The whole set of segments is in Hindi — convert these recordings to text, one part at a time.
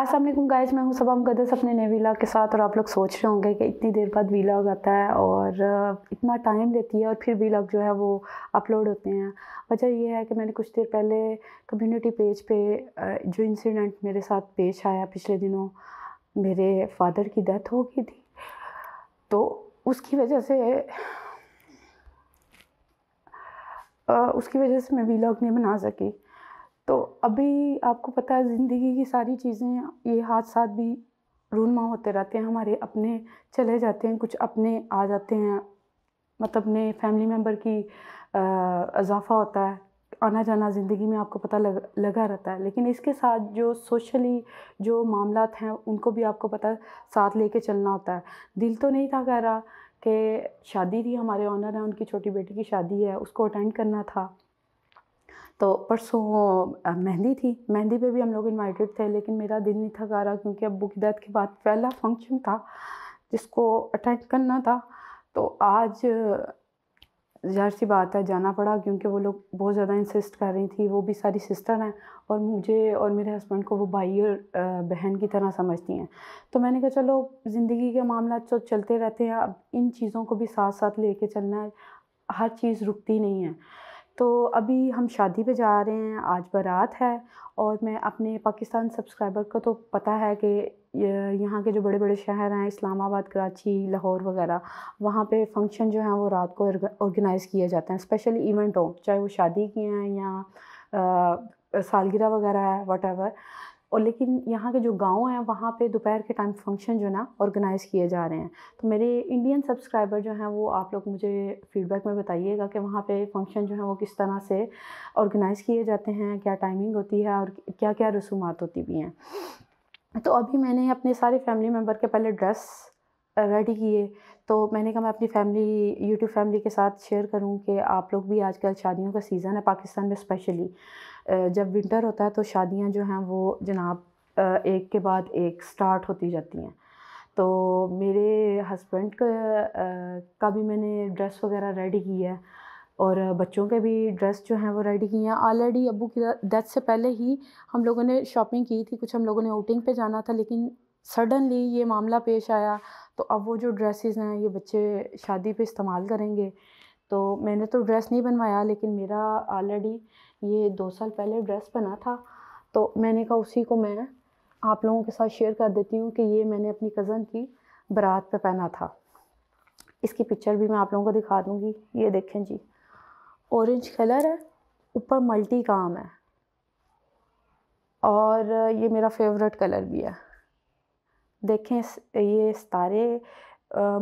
असल गाइज मैं हूँ हम गदस अपने नए वीला के साथ और आप लोग सोच रहे होंगे कि इतनी देर बाद वीलाग आता है और इतना टाइम लेती है और फिर वीलाग जो है वो अपलोड होते हैं वजह यह है कि मैंने कुछ देर पहले कम्युनिटी पेज पे जो इंसिडेंट मेरे साथ पेश आया पिछले दिनों मेरे फादर की डेथ हो गई थी तो उसकी वजह से उसकी वजह से मैं वीलाग नहीं बना सकी तो अभी आपको पता है ज़िंदगी की सारी चीज़ें ये हादसा भी रूनमा होते रहते हैं हमारे अपने चले जाते हैं कुछ अपने आ जाते हैं मतलब अपने फैमिली मेम्बर की इजाफ़ा होता है आना जाना ज़िंदगी में आपको पता लग, लगा रहता है लेकिन इसके साथ जो सोशली जो मामला हैं उनको भी आपको पता साथ लेके चलना होता है दिल तो नहीं था कह रहा कि शादी थी हमारे ऑनर है उनकी छोटी बेटी की शादी है उसको अटेंड करना था तो परसों मेहंदी थी मेहंदी पे भी हम लोग इनवाइटेड थे लेकिन मेरा दिल नहीं थका रहा क्योंकि अबू की डेथ के बाद पहला फंक्शन था जिसको अटेंड करना था तो आज ज़ाहिर सी बात है जाना पड़ा क्योंकि वो लोग बहुत ज़्यादा इंसिस्ट कर रही थी वो भी सारी सिस्टर हैं और मुझे और मेरे हस्बैंड को वो भाई और बहन की तरह समझती हैं तो मैंने कहा चलो ज़िंदगी के मामला तो चलते रहते हैं अब इन चीज़ों को भी साथ साथ लेके चलना है हर चीज़ रुकती नहीं है तो अभी हम शादी पे जा रहे हैं आज बारात है और मैं अपने पाकिस्तान सब्सक्राइबर को तो पता है कि यहाँ के जो बड़े बड़े शहर हैं इस्लामाबाद कराची लाहौर वगैरह वहाँ पे फंक्शन जो हैं वो रात को ऑर्गेनाइज़ किए जाते हैं स्पेशल इवेंट हो चाहे वो शादी की हैं या सालगिरह वगैरह है वट और लेकिन यहाँ के जो गांव हैं वहाँ पे दोपहर के टाइम फंक्शन जो ना ऑर्गेनाइज़ किए जा रहे हैं तो मेरे इंडियन सब्सक्राइबर जो हैं वो आप लोग मुझे फीडबैक में बताइएगा कि वहाँ पे फंक्शन जो है वो किस तरह से ऑर्गेनाइज़ किए जाते हैं क्या टाइमिंग होती है और क्या क्या रसूमात होती भी हैं तो अभी मैंने अपने सारे फैमिली मेम्बर के पहले ड्रेस रेडी किए तो मैंने कहा मैं अपनी फैमिली यूट्यूब फैमिली के साथ शेयर करूं कि आप लोग भी आजकल शादियों का सीज़न है पाकिस्तान में स्पेशली जब विंटर होता है तो शादियां जो हैं वो जनाब एक के बाद एक स्टार्ट होती जाती हैं तो मेरे हस्बैंड का भी मैंने ड्रेस वगैरह रेडी की है और बच्चों के भी ड्रेस जो हैं वो रेडी किए हैं ऑलरेडी अबू की डेथ से पहले ही हम लोगों ने शॉपिंग की थी कुछ हम लोगों ने आउटिंग पे जाना था लेकिन सडनली ये मामला पेश आया तो अब वो जो ड्रेसेस हैं ये बच्चे शादी पे इस्तेमाल करेंगे तो मैंने तो ड्रेस नहीं बनवाया लेकिन मेरा ऑलरेडी ये दो साल पहले ड्रेस बना था तो मैंने कहा उसी को मैं आप लोगों के साथ शेयर कर देती हूँ कि ये मैंने अपनी कज़न की बारात पे पहना था इसकी पिक्चर भी मैं आप लोगों को दिखा दूँगी ये देखें जी ऑरेंज कलर है ऊपर मल्टी काम है और ये मेरा फेवरेट कलर भी है देखें ये सितारे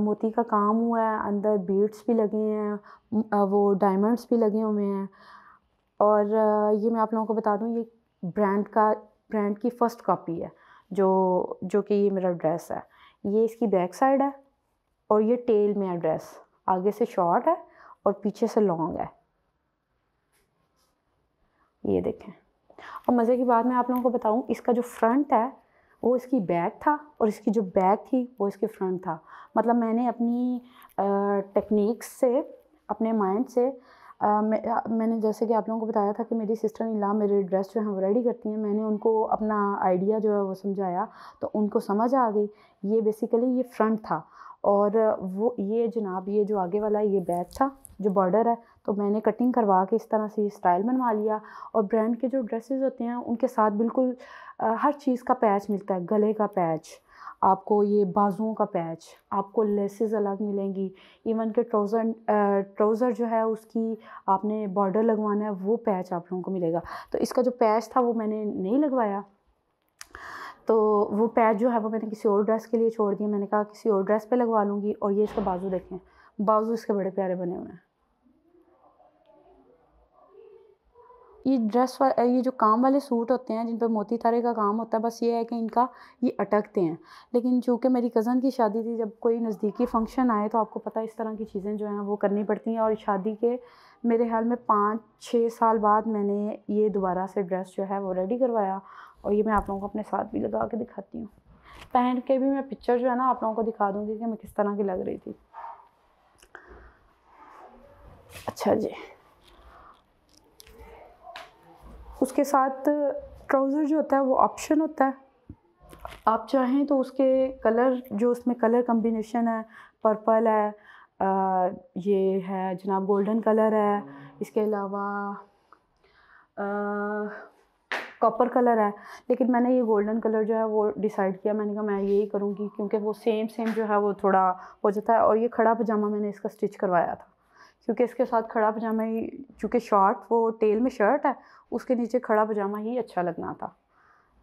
मोती का काम हुआ है अंदर बीड्स भी लगे हैं वो डायमंड्स भी लगे हुए हैं और ये मैं आप लोगों को बता दूं ये ब्रांड का ब्रांड की फ़र्स्ट कॉपी है जो जो कि ये मेरा ड्रेस है ये इसकी बैक साइड है और ये टेल में है ड्रेस आगे से शॉर्ट है और पीछे से लॉन्ग है ये देखें और मज़े की बात मैं आप लोगों को बताऊं इसका जो फ्रंट है वो इसकी बैक था और इसकी जो बैक थी वो इसकी फ्रंट था मतलब मैंने अपनी टेक्निक्स से अपने माइंड से आ, मैं, मैंने जैसे कि आप लोगों को बताया था कि मेरी सिस्टर नीला मेरे ड्रेस जो है वो रेडी करती हैं मैंने उनको अपना आइडिया जो है वो समझाया तो उनको समझ आ गई ये बेसिकली ये फ्रंट था और वो ये जनाब ये जो आगे वाला ये बैक था जो बॉर्डर है तो मैंने कटिंग करवा के इस तरह से स्टाइल बनवा लिया और ब्रांड के जो ड्रेसेस होते हैं उनके साथ बिल्कुल हर चीज़ का पैच मिलता है गले का पैच आपको ये बाजुओं का पैच आपको लेसेस अलग मिलेंगी इवन के ट्राउज़र ट्राउज़र जो है उसकी आपने बॉर्डर लगवाना है वो पैच आप लोगों को मिलेगा तो इसका जो पैच था वो मैंने नहीं लगवाया तो वो पैच जो है वो मैंने किसी और ड्रेस के लिए छोड़ दिया मैंने कहा किसी और ड्रेस पे लगवा लूँगी और ये इसका बाजू देखें बाजू इसके बड़े प्यारे बने हुए हैं ये ड्रेस ये जो काम वाले सूट होते हैं जिन पर मोती थारे का काम होता है बस ये है कि इनका ये अटकते हैं लेकिन चूँकि मेरी कज़न की शादी थी जब कोई नज़दीकी फंक्शन आए तो आपको पता है इस तरह की चीज़ें जो हैं वो करनी पड़ती हैं और शादी के मेरे ख्याल में पाँच छः साल बाद मैंने ये दोबारा से ड्रेस जो है वो रेडी करवाया और ये मैं आप लोगों को अपने साथ भी लगा के दिखाती हूँ पहन के भी मैं पिक्चर जो है ना आप लोगों को दिखा दूँगी कि मैं किस तरह की लग रही थी अच्छा जी उसके साथ ट्राउज़र जो होता है वो ऑप्शन होता है आप चाहें तो उसके कलर जो उसमें कलर कम्बिनेशन है पर्पल है आ, ये है जनाब गोल्डन कलर है इसके अलावा कॉपर कलर है लेकिन मैंने ये गोल्डन कलर जो है वो डिसाइड किया मैंने कहा मैं यही करूँगी क्योंकि वो सेम सेम जो है वो थोड़ा हो जाता है और ये खड़ा पजामा मैंने इसका स्टिच करवाया था क्योंकि इसके साथ खड़ा पजामा ही चूँकि शॉर्ट वो टेल में शर्ट है उसके नीचे खड़ा पजामा ही अच्छा लगना था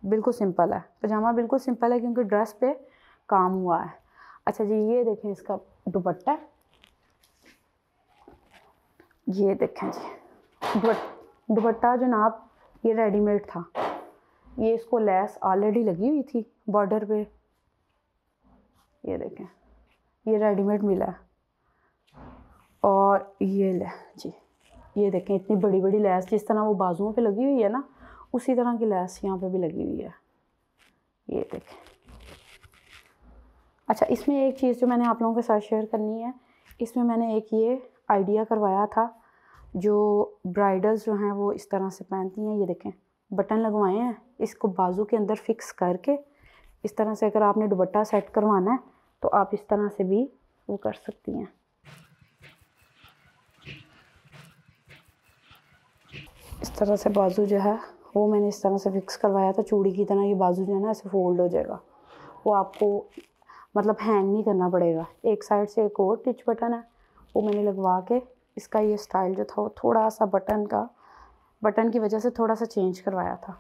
बिल्कुल सिंपल है पजामा बिल्कुल सिंपल है क्योंकि ड्रेस पे काम हुआ है अच्छा जी ये देखें इसका दुपट्टा ये देखें जी दुपट्टा जनाब ये रेडीमेड था ये इसको लेस ऑलरेडी लगी हुई थी बॉर्डर पे ये देखें ये रेडीमेड मिला और ये ले जी ये देखें इतनी बड़ी बड़ी लैस जिस तरह वो बाजुओं पे लगी हुई है ना उसी तरह की लैस यहाँ पे भी लगी हुई है ये देखें अच्छा इसमें एक चीज़ जो मैंने आप लोगों के साथ शेयर करनी है इसमें मैंने एक ये आइडिया करवाया था जो ब्राइडल्स जो हैं वो इस तरह से पहनती हैं ये देखें बटन लगवाए हैं इसको बाजू के अंदर फिक्स करके इस तरह से अगर आपने दुपट्टा सेट करवाना है तो आप इस तरह से भी वो कर सकती हैं तरह से बाजू जो है वो मैंने इस तरह से फिक्स करवाया था चूड़ी की तरह ये बाजू जो है ना ऐसे फोल्ड हो जाएगा वो आपको मतलब हैंग नहीं करना पड़ेगा एक साइड से एक और टिच बटन है वो मैंने लगवा के इसका ये स्टाइल जो था वो थोड़ा सा बटन का बटन की वजह से थोड़ा सा चेंज करवाया था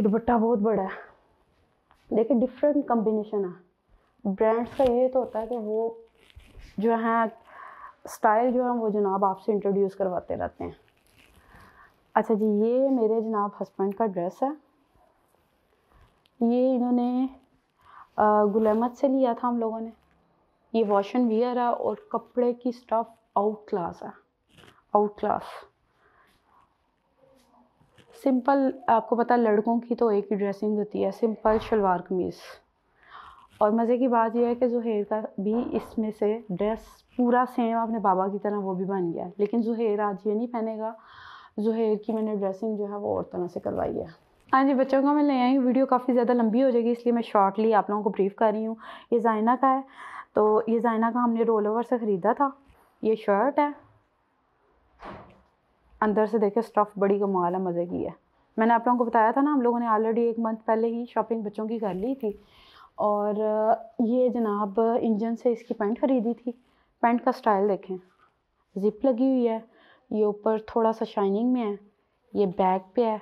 दुपट्टा बहुत बड़ा है देखिए डिफरेंट कम्बिनेशन है ब्रांड्स का ये तो होता है कि वो जो है स्टाइल जो है वो जनाब आपसे इंट्रोड्यूस करवाते रहते हैं अच्छा जी ये मेरे जनाब हस्बैंड का ड्रेस है ये इन्होंने गुलामत से लिया था हम लोगों ने ये वॉश एंड वियर है और कपड़े की स्टफ़ आउट क्लास है आउट क्लास सिंपल आपको पता लड़कों की तो एक ही ड्रेसिंग होती है सिंपल शलवार कमीज़ और मज़े की बात यह है कि जहेर का भी इसमें से ड्रेस पूरा सेम अपने बाबा की तरह वो भी बन गया लेकिन जहेर आज ये नहीं पहनेगा जहेर की मैंने ड्रेसिंग जो है वो और तरह से करवाई है हाँ जी बच्चों को मैं ले आई वीडियो काफ़ी ज़्यादा लंबी हो जाएगी इसलिए मैं शॉर्टली आप लोगों को ब्रीफ कर रही हूँ ये जायना का है तो ये जायना का हमने रोल ओवर से ख़रीदा था ये शर्ट है अंदर से देखे स्टफ़ बड़ी कमाल है मज़े की है मैंने आप लोगों को बताया था ना हम लोगों ने ऑलरेडी एक मंथ पहले ही शॉपिंग बच्चों की कर ली थी और ये जनाब इंजन से इसकी पैंट ख़रीदी थी पैंट का स्टाइल देखें जिप लगी हुई है ये ऊपर थोड़ा सा शाइनिंग में है ये बैक पे है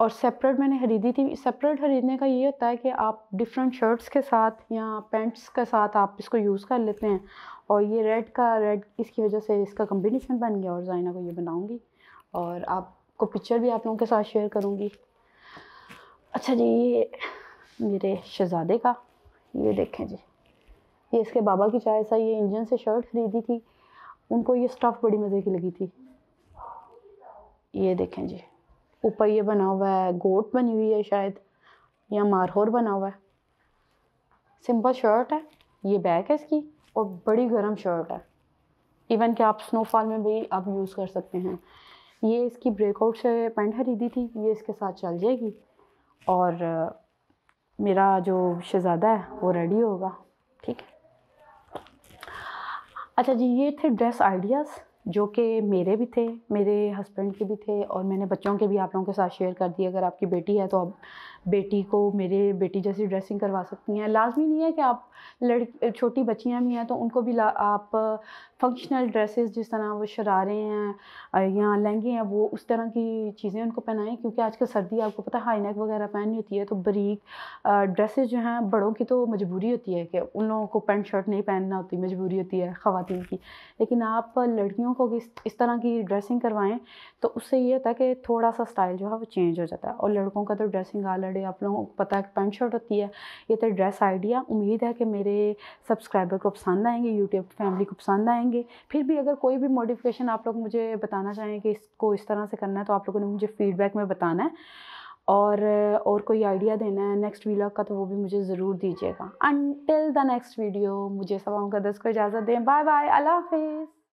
और सेपरेट मैंने ख़रीदी थी सेपरेट ख़रीदने का ये होता है कि आप डिफरेंट शर्ट्स के साथ या पैंट्स के साथ आप इसको यूज़ कर लेते हैं और ये रेड का रेड इसकी वजह से इसका कम्बिनेशन बन गया और जाइना को ये बनाऊँगी और आपको पिक्चर भी आप लोगों के साथ शेयर करूँगी अच्छा जी ये मेरे शहजादे का ये देखें जी ये इसके बाबा की चाय सा ये इंजन से शर्ट ख़रीदी थी उनको ये स्टफ़ बड़ी मज़े की लगी थी ये देखें जी ऊपर ये बना हुआ है गोट बनी हुई है शायद या मारहोर बना हुआ है सिंपल शर्ट है ये बैक है इसकी और बड़ी गर्म शर्ट है इवन कि आप स्नोफॉल में भी आप यूज़ कर सकते हैं ये इसकी ब्रेकआउट से पैंट खरीदी थी ये इसके साथ चल जाएगी और मेरा जो शहज़ादा है वो रेडी होगा ठीक है अच्छा जी ये थे ड्रेस आइडियाज़ जो कि मेरे भी थे मेरे हस्बैंड के भी थे और मैंने बच्चों के भी आप लोगों के साथ शेयर कर दिए अगर आपकी बेटी है तो आप बेटी को मेरे बेटी जैसी ड्रेसिंग करवा सकती हैं लाजमी नहीं है कि आप लड़की छोटी बच्चियाँ भी हैं तो उनको भी आप फंक्शनल ड्रेसेस जिस तरह वो शरारे हैं या लहंगे हैं वो उस तरह की चीज़ें उनको पहनाएं क्योंकि आजकल सर्दी आपको पता है हाई नेक वगैरह पहननी होती है तो बरीक ड्रेसेस जो हैं बड़ों की तो मजबूरी होती है कि उन लोगों को पेंट शर्ट नहीं पहनना होती मजबूरी होती है ख़वान की लेकिन आप लड़कियों को इस तरह की ड्रेसिंग करवाएँ तो उससे ये होता है कि थोड़ा सा स्टाइल जो है वो चेंज हो जाता है और लड़कों का तो ड्रेसिंग आल आईडी आप लोगों को पता है पैंट शर्ट होती है ये तो ड्रेस आइडिया उम्मीद है कि मेरे सब्सक्राइबर को पसंद आएंगे यूट्यूब फैमिली को पसंद आएंगे फिर भी अगर कोई भी मॉडिफिकेशन आप लोग मुझे बताना चाहें कि इसको इस तरह से करना है तो आप लोगों ने मुझे फ़ीडबैक में बताना है और और कोई आइडिया देना है नेक्स्ट वीलॉग का तो वो भी मुझे ज़रूर दीजिएगा अनटिल द नेक्स्ट वीडियो मुझे सवाम का दस को इजाज़त दें बाय बाय अल्लाह हाफिज़